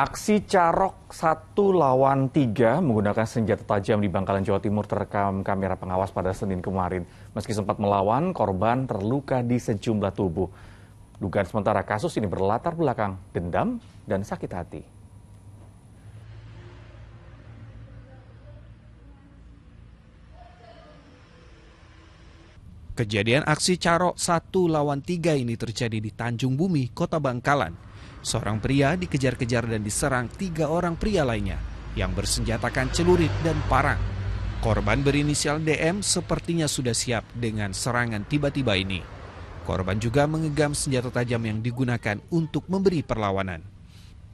Aksi carok satu lawan tiga menggunakan senjata tajam di Bangkalan, Jawa Timur terekam kamera pengawas pada Senin kemarin. Meski sempat melawan, korban terluka di sejumlah tubuh. Dugaan sementara kasus ini berlatar belakang dendam dan sakit hati. Kejadian aksi carok satu lawan tiga ini terjadi di Tanjung Bumi, Kota Bangkalan Seorang pria dikejar-kejar dan diserang tiga orang pria lainnya yang bersenjatakan celurit dan parang. Korban berinisial DM sepertinya sudah siap dengan serangan tiba-tiba ini. Korban juga mengegam senjata tajam yang digunakan untuk memberi perlawanan.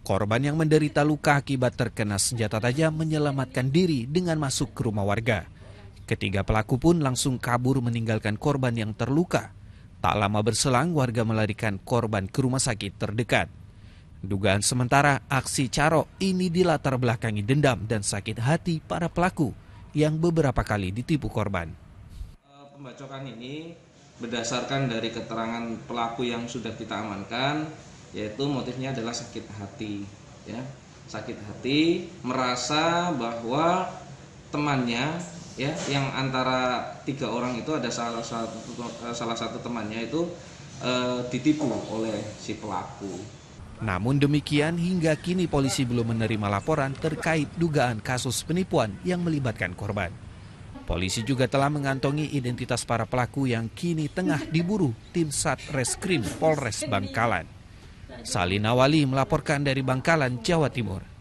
Korban yang menderita luka akibat terkena senjata tajam menyelamatkan diri dengan masuk ke rumah warga. Ketiga pelaku pun langsung kabur meninggalkan korban yang terluka. Tak lama berselang, warga melarikan korban ke rumah sakit terdekat. Dugaan sementara aksi Caro ini dilatar belakangi dendam dan sakit hati para pelaku yang beberapa kali ditipu korban. Eh, pembacokan ini berdasarkan dari keterangan pelaku yang sudah kita amankan yaitu motifnya adalah sakit hati ya. Sakit hati merasa bahwa temannya ya yang antara tiga orang itu ada salah satu eh, salah satu temannya itu e, ditipu oleh si pelaku namun demikian hingga kini polisi belum menerima laporan terkait dugaan kasus penipuan yang melibatkan korban. Polisi juga telah mengantongi identitas para pelaku yang kini tengah diburu tim Satreskrim Polres Bangkalan. Salina Wali melaporkan dari Bangkalan, Jawa Timur.